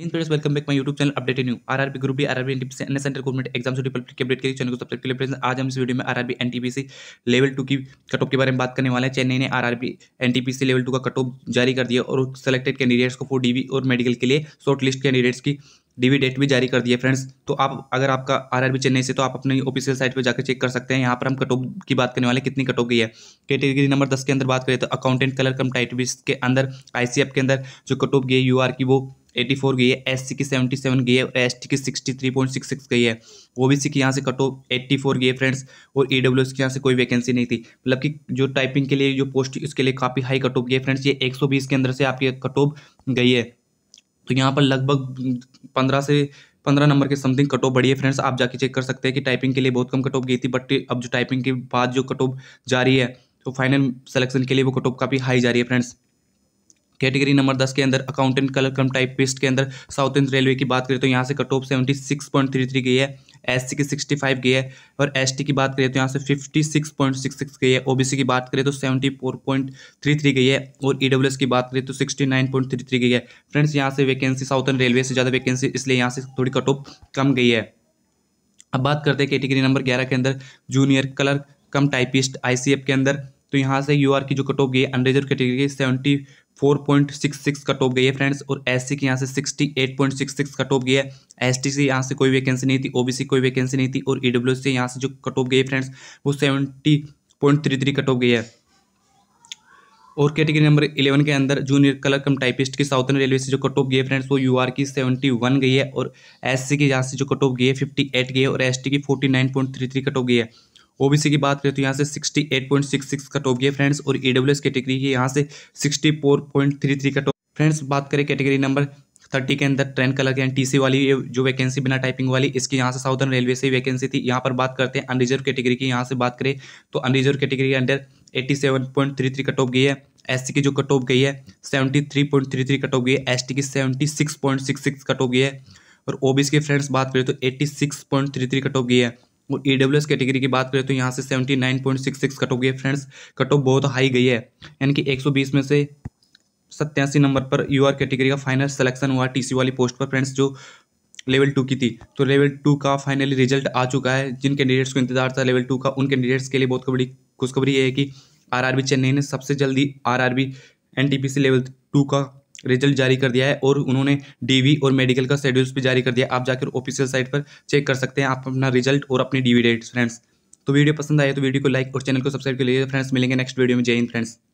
in friends welcome back my YouTube channel updated new RRB group B RRB NTPC अन्य central government exam डिपल्ट के update के लिए channel को subscribe करिए फ्रेंड्स आज हम इस वीडियो में आरआरबी एनटीपीसी लेवल टू की कट ऑफ के बारे में बात करने वाले हैं चेन्नई ने आरआरबी एनटीपीसी लेवल टू का कट ऑफ जारी कर दिया और सेलेक्टेड कैंडिडेट्स को फोर डीवी और मेडिकल के लिए शॉर्ट लिस्ट कैंडिडेट्स की डीवी डेट भी जारी कर दी है फ्रेंड्स तो आप अगर आपका आरआरबी चेन्नई से तो आप अपनी ऑफिशियल साइट पर जाकर चेक कर सकते हैं यहाँ पर हम कट ऑफ की बात करने वाले कितनी कट ऑफ गई है कैटेगरी नंबर दस के अंदर बात करें तो अकाउंटेंट कलर कम टाइटविस के अंदर आईसीएफ के अंदर जो कट ऑफ गई है यू की वो एटी फोर गई है एस सी की सेवेंटी सेवन गई है और एस टी की sixty three point six six गई है ओ बी सी की यहाँ से कट ऑफ एट्टी फोर गई है फ्रेंड्स और ई डब्ल्यू एस की यहाँ से कोई वैकेंसी नहीं थी मतलब कि जो टाइपिंग के लिए जो पोस्ट उसके लिए काफ़ी हाई कट ऑफ गई है फ्रेंड्स ये एक सौ बीस के अंदर से आपकी कट ऑफ गई है तो यहाँ पर लगभग पंद्रह से पंद्रह नंबर के समथिंग कट ऑफ बढ़ी है फ्रेंड्स आप जाके चेक कर सकते हैं कि टाइपिंग के लिए बहुत कम कट ऑफ गई थी बट अब जो टाइपिंग के बाद जो कट ऑफ जा रही है तो फाइनल सेलेक्शन के लिए वो कट ऑफ काफ़ी हाई जा रही है फ्रेंड्स कैटेगरी नंबर दस के अंदर accountant clerk cum typist के अंदर साउथ इंड रेलवे की बात करें तो यहाँ से cut off seventy six point three three गई है एस सी की सिक्सटी फाइव गई है और एस टी की बात करें तो यहाँ से fifty six point six six गई है ओ बी सी की बात करें तो seventy four point three three गई है और ई डब्ल्यू एस की बात करें तो sixty nine point three three गई है फ्रेंड्स यहाँ से वैकेंसी साउथर्न रेलवे से ज़्यादा वैकेंसी इसलिए यहाँ से थोड़ी कट ऑफ कम गई है अब बात करते हैं कैटेगरी नंबर ग्यारह के अंदर junior clerk cum typist I C F के अंदर तो यहाँ से यू आर की जो कट ऑफ गई है unreserved category seventy 4.66 cut off गई है फ्रेंड्स और एस सी की यहाँ से 68.66 कट ऑफ गई है एस टी से यहाँ से कोई वैकेंसी नहीं थी ओबीसी कोई वैकेंसी नहीं थी और ई डब्ल्यू से यहाँ से जो कट ऑफ गई है फ्रेंड्स वो 70.33 कट ऑफ गई है और कैटेगरी नंबर इलेवन के अंदर जूनियर कलर कम टाइपिस्ट की साउथर्न रेलवे से जो कट ऑफ गई है फ्रेंड्स वो यू आर की सेवेंटी वन गई है और एस सी की यहाँ से जो कट ऑफ गई है फिफ्टी एट गई है और एस टी की forty nine point three three cut off गई है ओबीसी की बात करें तो यहाँ से 68.66 का टॉप गया फ्रेंड्स और ईडब्ल्यूएस e कैटेगरी की यहाँ से 64.33 का टॉप फ्रेंड्स बात करें कैटेगरी नंबर थर्टी के अंदर ट्रेन कलर के टी सी वाली जो वैकेंसी बिना टाइपिंग वाली इसकी यहाँ से साउथर्न रेलवे से वैकेंसी थी यहाँ पर बात करते हैं अनरिजर्व कैटेगरी की यहाँ से बात करें तो अनरिजर्व कैटेगरी के under eighty seven point three three cut off गई है एस की जो कट ऑफ गई है seventy three point three three cut off गई है एस की seventy six point six six cut off गई है और ओबीसी के फ्रेंड्स बात करें तो eighty six point three three cut off गई है और ई डब्ल्यू एस कैटेगरी की बात करें तो यहाँ से seventy nine point six six cut off गई है फ्रेंड्स कट ऑफ बहुत हाई गई है यानी कि एक सौ बीस में से सत्यासी नंबर पर यू आर कैटेगरी का फाइनल सिलेक्शन हुआ टी सी वाली पोस्ट पर फ्रेंड्स जो लेवल टू की थी तो लेवल टू का फाइनली रिजल्ट आ चुका है जिन कैंडिडेट्स को इंतजार था लेवल टू का उन कैंडिडेट्स के लिए बहुत बड़ी खुशखबरी ये है कि बी चेन्नई ने सबसे जल्दी पी सी लेवल टू का रिजल्ट जारी कर दिया है और उन्होंने डीवी और मेडिकल का शेड्यूल्स भी जारी कर दिया आप जाकर ऑफिशियल साइट पर चेक कर सकते हैं आप अपना रिजल्ट और अपनी डीवी डेट फ्रेंड्स तो वीडियो पसंद आए तो वीडियो को लाइक और चैनल को सब्सक्राइब कर लीजिए फ्रेंड्स मिलेंगे नेक्स्ट वीडियो में जय हिंद फ्रेंड्स